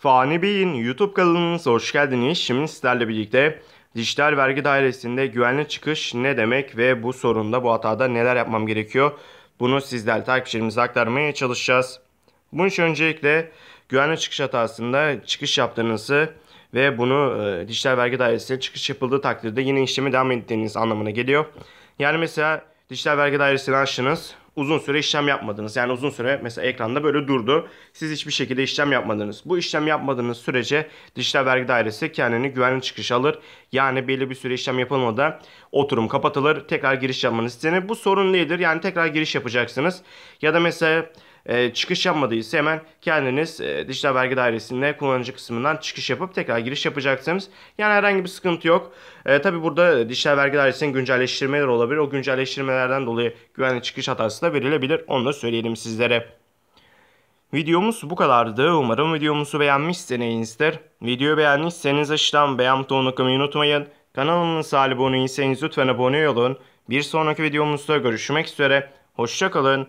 Fani Bey'in YouTube kanalımıza hoş geldiniz. Şimdi sizlerle birlikte dijital vergi dairesinde güvenli çıkış ne demek ve bu sorunda bu hatada neler yapmam gerekiyor? Bunu sizler takipçilerimize aktarmaya çalışacağız. Bunun için öncelikle güvenli çıkış hatasında çıkış yaptığınızı ve bunu e, dijital vergi dairesine çıkış yapıldığı takdirde yine işlemi devam ettiğiniz anlamına geliyor. Yani mesela dijital vergi dairesini açtınız uzun süre işlem yapmadınız. Yani uzun süre mesela ekranda böyle durdu. Siz hiçbir şekilde işlem yapmadınız. Bu işlem yapmadığınız sürece Dijital Vergi Dairesi kendini güvenli çıkış alır. Yani belli bir süre işlem yapılmadan oturum kapatılır. Tekrar giriş yapmanız istenir. Bu sorun değildir. Yani tekrar giriş yapacaksınız. Ya da mesela e, çıkış yapmadıysa hemen kendiniz e, dijital vergi dairesinde kullanıcı kısmından çıkış yapıp tekrar giriş yapacaksınız. Yani herhangi bir sıkıntı yok. Ee, e, Tabi burada dijital vergi dairesinin güncelleştirmeleri olabilir. O güncelleştirmelerden dolayı güvenli çıkış hatası da verilebilir. Onu da söyleyelim sizlere. Videomuz bu kadardı. Umarım videomuzu beğenmişsinizdir. Videoyu beğendiyseniz aşağıdan beğen butonuna kımayı unutmayın. Kanalımıza abone değilseniz lütfen abone olun. Bir sonraki videomuzda görüşmek üzere. Hoşçakalın.